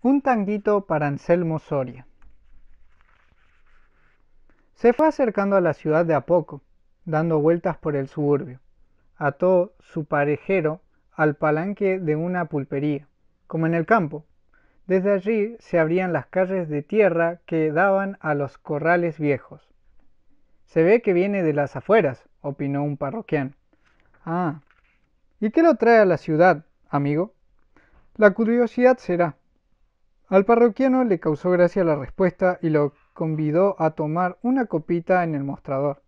Un tanguito para Anselmo Soria. Se fue acercando a la ciudad de a poco, dando vueltas por el suburbio. Ató su parejero al palanque de una pulpería, como en el campo. Desde allí se abrían las calles de tierra que daban a los corrales viejos. Se ve que viene de las afueras, opinó un parroquiano. Ah, ¿y qué lo trae a la ciudad, amigo? La curiosidad será, al parroquiano le causó gracia la respuesta y lo convidó a tomar una copita en el mostrador.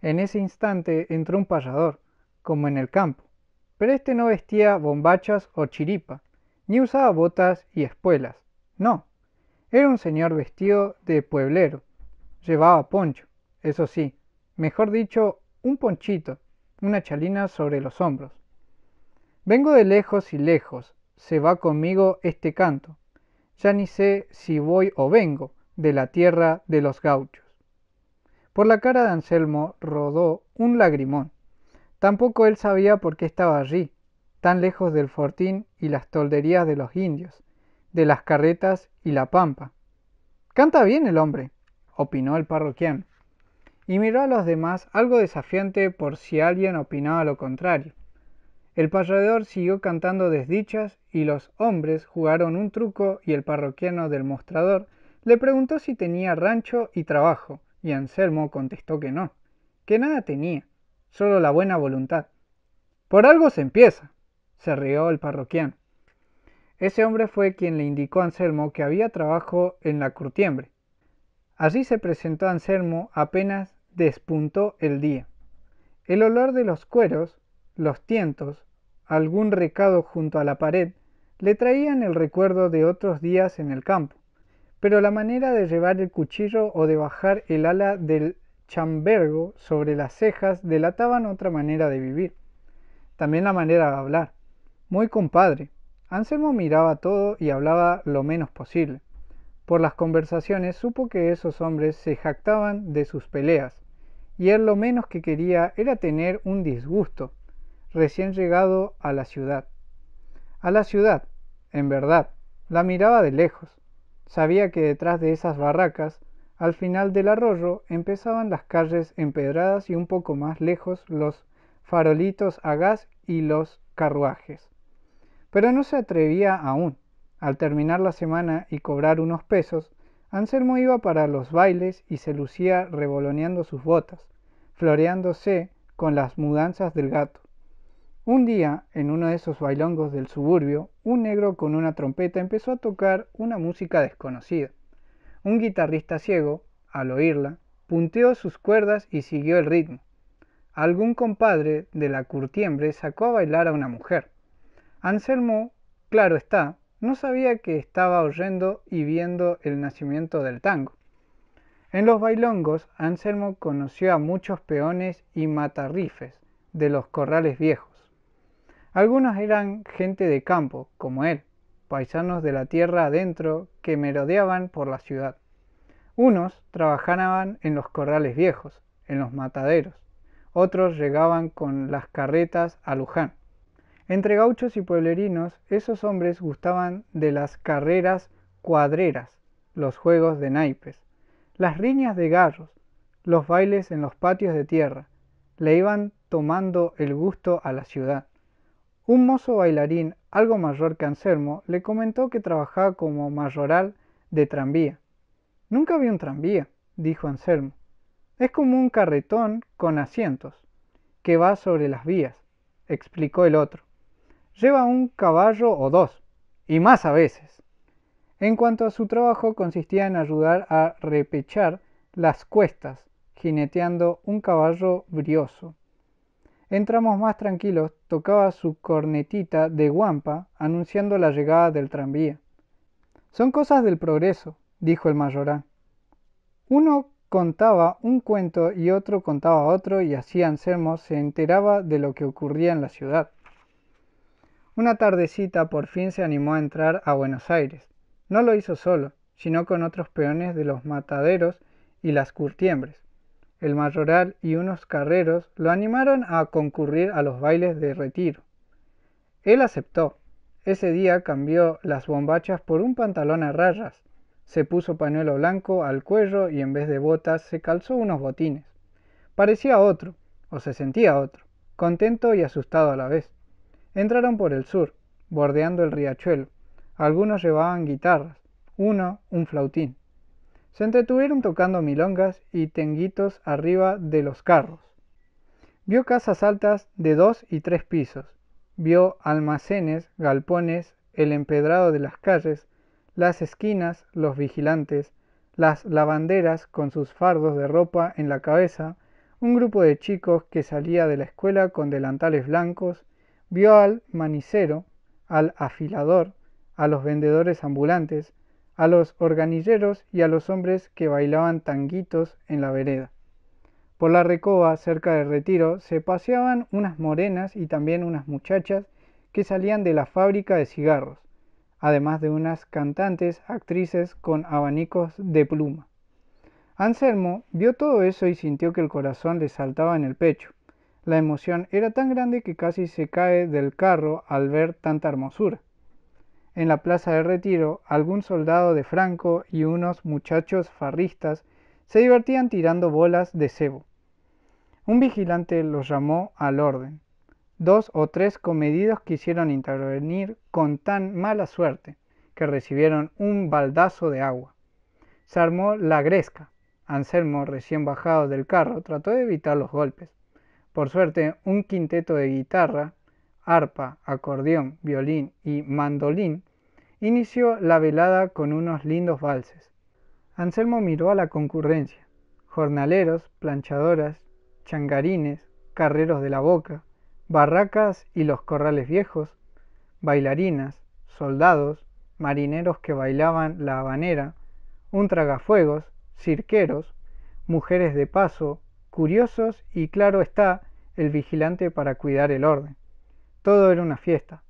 En ese instante entró un payador, como en el campo, pero este no vestía bombachas o chiripa, ni usaba botas y espuelas, no, era un señor vestido de pueblero, llevaba poncho, eso sí, mejor dicho, un ponchito, una chalina sobre los hombros. Vengo de lejos y lejos, se va conmigo este canto, ya ni sé si voy o vengo de la tierra de los gauchos. Por la cara de Anselmo rodó un lagrimón. Tampoco él sabía por qué estaba allí, tan lejos del fortín y las tolderías de los indios, de las carretas y la pampa. Canta bien el hombre, opinó el parroquiano, y miró a los demás algo desafiante por si alguien opinaba lo contrario. El payador siguió cantando desdichas y los hombres jugaron un truco y el parroquiano del mostrador le preguntó si tenía rancho y trabajo y Anselmo contestó que no, que nada tenía, solo la buena voluntad. Por algo se empieza, se rió el parroquiano. Ese hombre fue quien le indicó a Anselmo que había trabajo en la curtiembre. Así se presentó Anselmo apenas despuntó el día. El olor de los cueros los tientos algún recado junto a la pared le traían el recuerdo de otros días en el campo pero la manera de llevar el cuchillo o de bajar el ala del chambergo sobre las cejas delataban otra manera de vivir también la manera de hablar muy compadre anselmo miraba todo y hablaba lo menos posible por las conversaciones supo que esos hombres se jactaban de sus peleas, y él lo menos que quería era tener un disgusto, recién llegado a la ciudad. A la ciudad, en verdad, la miraba de lejos. Sabía que detrás de esas barracas, al final del arroyo, empezaban las calles empedradas y un poco más lejos los farolitos a gas y los carruajes. Pero no se atrevía aún. Al terminar la semana y cobrar unos pesos, Anselmo iba para los bailes y se lucía revoloneando sus botas, floreándose con las mudanzas del gato. Un día, en uno de esos bailongos del suburbio, un negro con una trompeta empezó a tocar una música desconocida. Un guitarrista ciego, al oírla, punteó sus cuerdas y siguió el ritmo. Algún compadre de la curtiembre sacó a bailar a una mujer. Anselmo, claro está, no sabía que estaba oyendo y viendo el nacimiento del tango. En los bailongos, Anselmo conoció a muchos peones y matarrifes de los corrales viejos algunos eran gente de campo, como él, paisanos de la tierra adentro que merodeaban por la ciudad. Unos trabajaban en los corrales viejos, en los mataderos. Otros llegaban con las carretas a Luján. Entre gauchos y pueblerinos, esos hombres gustaban de las carreras cuadreras, los juegos de naipes, las riñas de garros, los bailes en los patios de tierra. Le iban tomando el gusto a la ciudad. Un mozo bailarín algo mayor que Anselmo le comentó que trabajaba como mayoral de tranvía. Nunca vi un tranvía, dijo Anselmo. Es como un carretón con asientos, que va sobre las vías, explicó el otro. Lleva un caballo o dos, y más a veces. En cuanto a su trabajo, consistía en ayudar a repechar las cuestas, jineteando un caballo brioso. Entramos más tranquilos, tocaba su cornetita de guampa anunciando la llegada del tranvía. Son cosas del progreso, dijo el mayorá. Uno contaba un cuento y otro contaba otro y así Anselmo se enteraba de lo que ocurría en la ciudad. Una tardecita por fin se animó a entrar a Buenos Aires. No lo hizo solo, sino con otros peones de los mataderos y las curtiembres el mayoral y unos carreros lo animaron a concurrir a los bailes de retiro. Él aceptó. Ese día cambió las bombachas por un pantalón a rayas, se puso pañuelo blanco al cuello y en vez de botas se calzó unos botines. Parecía otro, o se sentía otro, contento y asustado a la vez. Entraron por el sur, bordeando el riachuelo. Algunos llevaban guitarras, uno un flautín. Se entretuvieron tocando milongas y tenguitos arriba de los carros. Vio casas altas de dos y tres pisos. Vio almacenes, galpones, el empedrado de las calles, las esquinas, los vigilantes, las lavanderas con sus fardos de ropa en la cabeza, un grupo de chicos que salía de la escuela con delantales blancos, vio al manicero, al afilador, a los vendedores ambulantes, a los organilleros y a los hombres que bailaban tanguitos en la vereda. Por la recoba, cerca del retiro, se paseaban unas morenas y también unas muchachas que salían de la fábrica de cigarros, además de unas cantantes, actrices con abanicos de pluma. Anselmo vio todo eso y sintió que el corazón le saltaba en el pecho. La emoción era tan grande que casi se cae del carro al ver tanta hermosura en la Plaza de Retiro, algún soldado de Franco y unos muchachos farristas se divertían tirando bolas de cebo. Un vigilante los llamó al orden. Dos o tres comedidos quisieron intervenir con tan mala suerte que recibieron un baldazo de agua. Se armó la gresca. Anselmo, recién bajado del carro, trató de evitar los golpes. Por suerte, un quinteto de guitarra arpa, acordeón, violín y mandolín, inició la velada con unos lindos valses. Anselmo miró a la concurrencia, jornaleros, planchadoras, changarines, carreros de la boca, barracas y los corrales viejos, bailarinas, soldados, marineros que bailaban la habanera, un tragafuegos, cirqueros, mujeres de paso, curiosos y claro está el vigilante para cuidar el orden. Todo era una fiesta.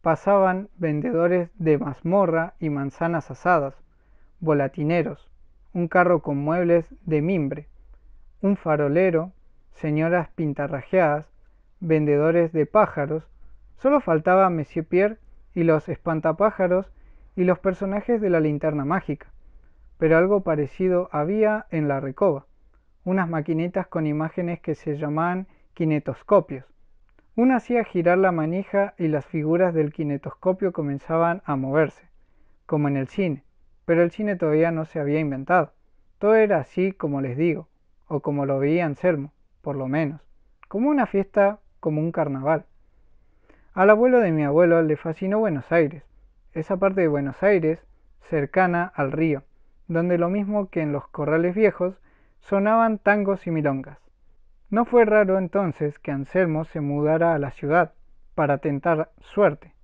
Pasaban vendedores de mazmorra y manzanas asadas, volatineros, un carro con muebles de mimbre, un farolero, señoras pintarrajeadas, vendedores de pájaros, solo faltaba Monsieur Pierre y los espantapájaros y los personajes de la linterna mágica, pero algo parecido había en la recoba, unas maquinitas con imágenes que se llamaban kinetoscopios, uno hacía girar la manija y las figuras del kinetoscopio comenzaban a moverse, como en el cine, pero el cine todavía no se había inventado. Todo era así como les digo, o como lo veía Anselmo, por lo menos, como una fiesta, como un carnaval. Al abuelo de mi abuelo le fascinó Buenos Aires, esa parte de Buenos Aires cercana al río, donde lo mismo que en los corrales viejos sonaban tangos y milongas. No fue raro entonces que Anselmo se mudara a la ciudad para tentar suerte.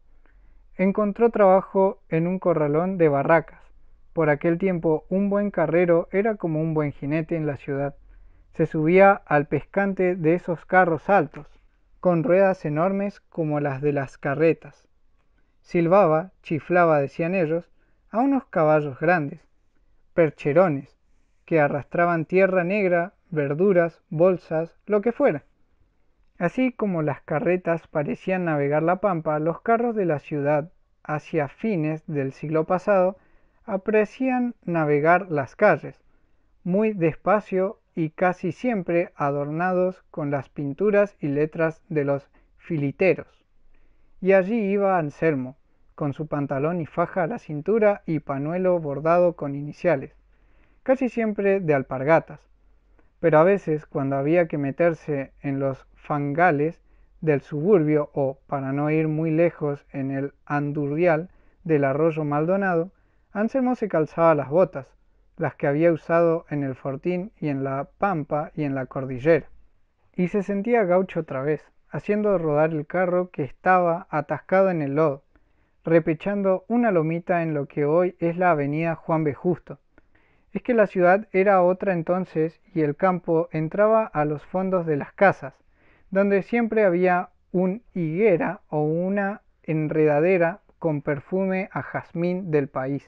Encontró trabajo en un corralón de barracas. Por aquel tiempo un buen carrero era como un buen jinete en la ciudad. Se subía al pescante de esos carros altos, con ruedas enormes como las de las carretas. Silbaba, chiflaba, decían ellos, a unos caballos grandes, percherones, que arrastraban tierra negra verduras, bolsas, lo que fuera. Así como las carretas parecían navegar la pampa, los carros de la ciudad hacia fines del siglo pasado aprecian navegar las calles, muy despacio y casi siempre adornados con las pinturas y letras de los filiteros. Y allí iba Anselmo, con su pantalón y faja a la cintura y panuelo bordado con iniciales, casi siempre de alpargatas, pero a veces cuando había que meterse en los fangales del suburbio o, para no ir muy lejos, en el andurrial del arroyo Maldonado, Anselmo se calzaba las botas, las que había usado en el fortín y en la pampa y en la cordillera, y se sentía gaucho otra vez, haciendo rodar el carro que estaba atascado en el lodo, repechando una lomita en lo que hoy es la avenida Juan B. Justo, es que la ciudad era otra entonces y el campo entraba a los fondos de las casas, donde siempre había un higuera o una enredadera con perfume a jazmín del país.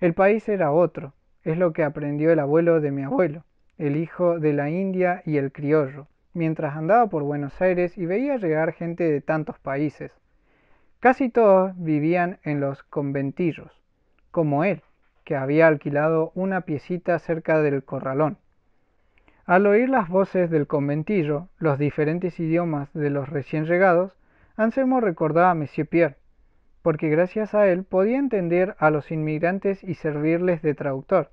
El país era otro, es lo que aprendió el abuelo de mi abuelo, el hijo de la India y el criollo, mientras andaba por Buenos Aires y veía llegar gente de tantos países. Casi todos vivían en los conventillos, como él, que había alquilado una piecita cerca del corralón. Al oír las voces del conventillo, los diferentes idiomas de los recién llegados, Anselmo recordaba a Monsieur Pierre, porque gracias a él podía entender a los inmigrantes y servirles de traductor.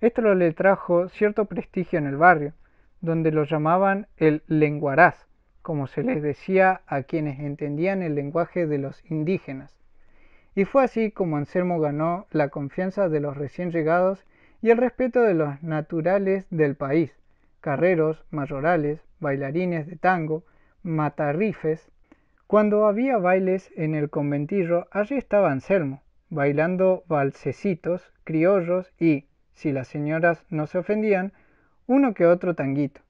Esto le trajo cierto prestigio en el barrio, donde lo llamaban el lenguaraz, como se les decía a quienes entendían el lenguaje de los indígenas. Y fue así como Anselmo ganó la confianza de los recién llegados y el respeto de los naturales del país, carreros, mayorales, bailarines de tango, matarrifes. Cuando había bailes en el conventillo, allí estaba Anselmo, bailando valsecitos, criollos y, si las señoras no se ofendían, uno que otro tanguito.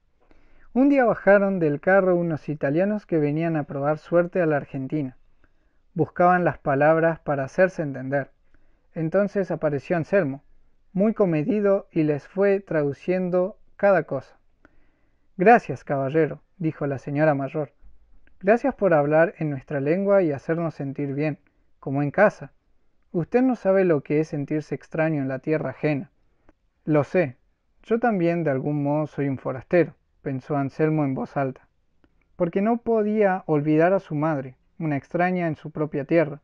Un día bajaron del carro unos italianos que venían a probar suerte a la Argentina buscaban las palabras para hacerse entender. Entonces apareció Anselmo, muy comedido, y les fue traduciendo cada cosa. Gracias, caballero, dijo la señora mayor. Gracias por hablar en nuestra lengua y hacernos sentir bien, como en casa. Usted no sabe lo que es sentirse extraño en la tierra ajena. Lo sé. Yo también de algún modo soy un forastero, pensó Anselmo en voz alta, porque no podía olvidar a su madre, una extraña en su propia tierra,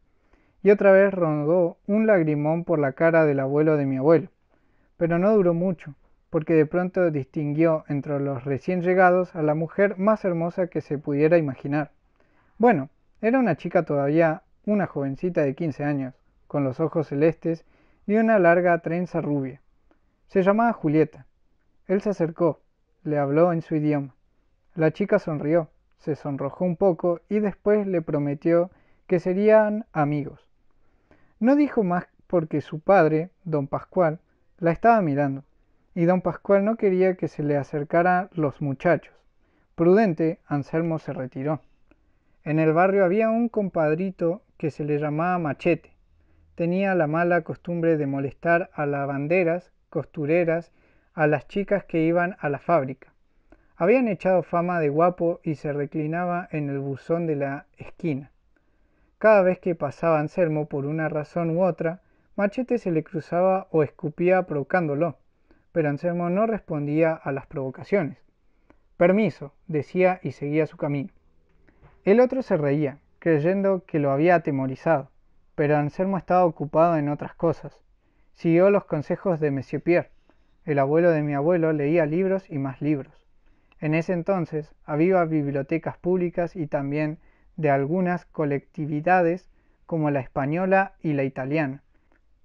y otra vez rondó un lagrimón por la cara del abuelo de mi abuelo. Pero no duró mucho, porque de pronto distinguió entre los recién llegados a la mujer más hermosa que se pudiera imaginar. Bueno, era una chica todavía, una jovencita de 15 años, con los ojos celestes y una larga trenza rubia. Se llamaba Julieta. Él se acercó, le habló en su idioma. La chica sonrió se sonrojó un poco y después le prometió que serían amigos. No dijo más porque su padre, don Pascual, la estaba mirando, y don Pascual no quería que se le acercaran los muchachos. Prudente, Anselmo se retiró. En el barrio había un compadrito que se le llamaba Machete. Tenía la mala costumbre de molestar a lavanderas, costureras, a las chicas que iban a la fábrica. Habían echado fama de guapo y se reclinaba en el buzón de la esquina. Cada vez que pasaba Anselmo por una razón u otra, Machete se le cruzaba o escupía provocándolo, pero Anselmo no respondía a las provocaciones. Permiso, decía y seguía su camino. El otro se reía, creyendo que lo había atemorizado, pero Anselmo estaba ocupado en otras cosas. Siguió los consejos de Monsieur Pierre. El abuelo de mi abuelo leía libros y más libros. En ese entonces había bibliotecas públicas y también de algunas colectividades como la española y la italiana.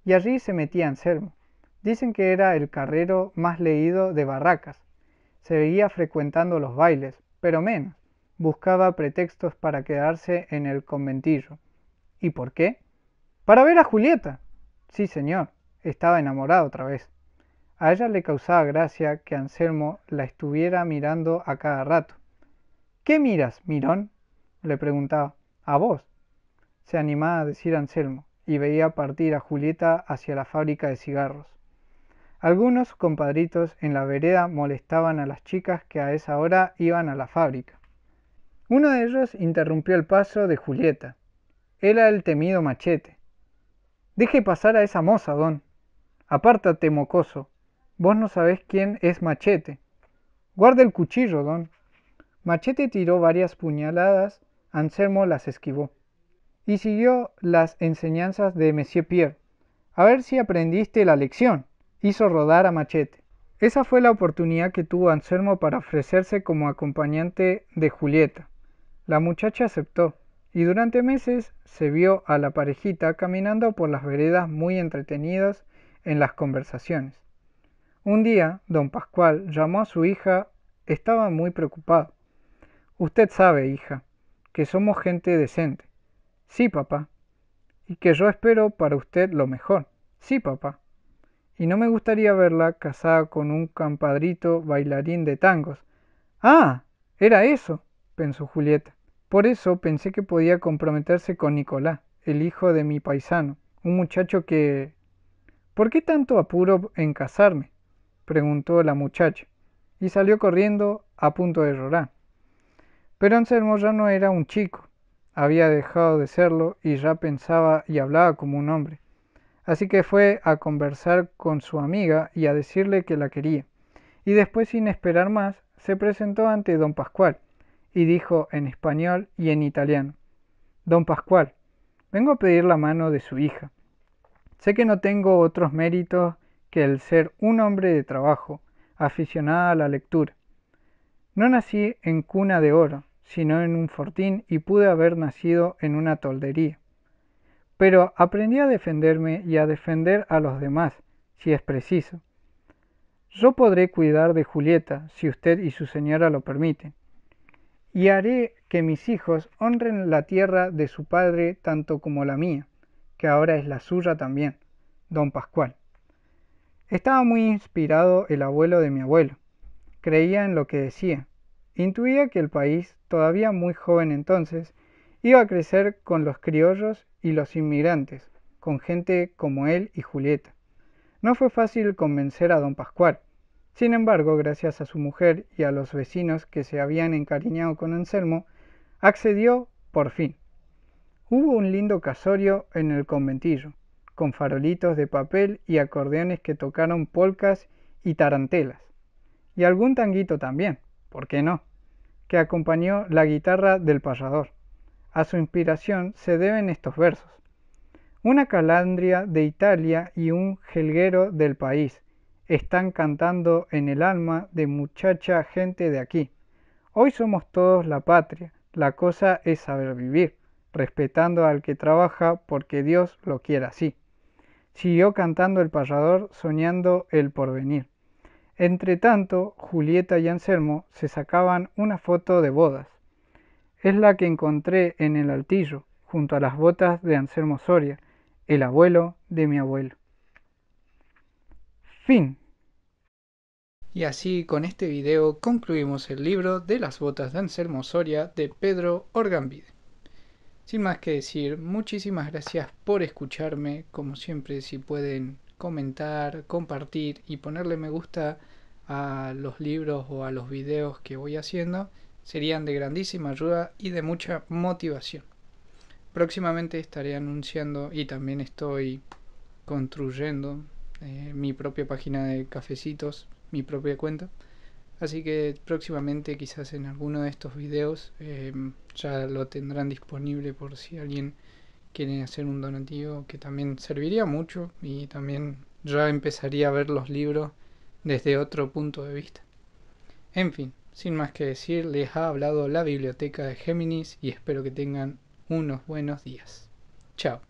Y allí se metía Anselmo. Dicen que era el carrero más leído de Barracas. Se veía frecuentando los bailes, pero menos. Buscaba pretextos para quedarse en el conventillo. ¿Y por qué? Para ver a Julieta. Sí, señor. Estaba enamorado otra vez. A ella le causaba gracia que Anselmo la estuviera mirando a cada rato. ¿Qué miras, mirón? le preguntaba. A vos. Se animaba a decir Anselmo, y veía partir a Julieta hacia la fábrica de cigarros. Algunos compadritos en la vereda molestaban a las chicas que a esa hora iban a la fábrica. Uno de ellos interrumpió el paso de Julieta. Era el temido machete. Deje pasar a esa moza, don. Apártate, mocoso, Vos no sabés quién es Machete. Guarda el cuchillo, don. Machete tiró varias puñaladas, Anselmo las esquivó. Y siguió las enseñanzas de Monsieur Pierre. A ver si aprendiste la lección. Hizo rodar a Machete. Esa fue la oportunidad que tuvo Anselmo para ofrecerse como acompañante de Julieta. La muchacha aceptó, y durante meses se vio a la parejita caminando por las veredas muy entretenidas en las conversaciones. Un día, don Pascual llamó a su hija, estaba muy preocupado. Usted sabe, hija, que somos gente decente. Sí, papá. Y que yo espero para usted lo mejor. Sí, papá. Y no me gustaría verla casada con un campadrito bailarín de tangos. Ah, era eso, pensó Julieta. Por eso pensé que podía comprometerse con Nicolás, el hijo de mi paisano, un muchacho que... ¿Por qué tanto apuro en casarme? preguntó la muchacha, y salió corriendo a punto de llorar. Pero Anselmo ya no era un chico, había dejado de serlo y ya pensaba y hablaba como un hombre. Así que fue a conversar con su amiga y a decirle que la quería. Y después, sin esperar más, se presentó ante don Pascual y dijo en español y en italiano, Don Pascual, vengo a pedir la mano de su hija. Sé que no tengo otros méritos que el ser un hombre de trabajo, aficionado a la lectura. No nací en cuna de oro, sino en un fortín y pude haber nacido en una toldería. Pero aprendí a defenderme y a defender a los demás, si es preciso. Yo podré cuidar de Julieta, si usted y su señora lo permiten. Y haré que mis hijos honren la tierra de su padre tanto como la mía, que ahora es la suya también, don Pascual. Estaba muy inspirado el abuelo de mi abuelo. Creía en lo que decía. Intuía que el país, todavía muy joven entonces, iba a crecer con los criollos y los inmigrantes, con gente como él y Julieta. No fue fácil convencer a don Pascual. Sin embargo, gracias a su mujer y a los vecinos que se habían encariñado con Anselmo, accedió por fin. Hubo un lindo casorio en el conventillo con farolitos de papel y acordeones que tocaron polcas y tarantelas. Y algún tanguito también, ¿por qué no? Que acompañó la guitarra del pasador. A su inspiración se deben estos versos. Una calandria de Italia y un jelguero del país están cantando en el alma de muchacha gente de aquí. Hoy somos todos la patria, la cosa es saber vivir, respetando al que trabaja porque Dios lo quiera así siguió cantando el payador soñando el porvenir. Entre tanto, Julieta y Anselmo se sacaban una foto de bodas. Es la que encontré en el altillo, junto a las botas de Anselmo Soria, el abuelo de mi abuelo. Fin. Y así con este video concluimos el libro de las botas de Anselmo Soria de Pedro Orgambide. Sin más que decir, muchísimas gracias por escucharme. Como siempre, si pueden comentar, compartir y ponerle me gusta a los libros o a los videos que voy haciendo, serían de grandísima ayuda y de mucha motivación. Próximamente estaré anunciando y también estoy construyendo eh, mi propia página de cafecitos, mi propia cuenta Así que próximamente quizás en alguno de estos videos em, ya lo tendrán disponible por si alguien quiere hacer un donativo que también serviría mucho y también ya empezaría a ver los libros desde otro punto de vista. En fin, sin más que decir, les ha hablado la biblioteca de Géminis y espero que tengan unos buenos días. Chao.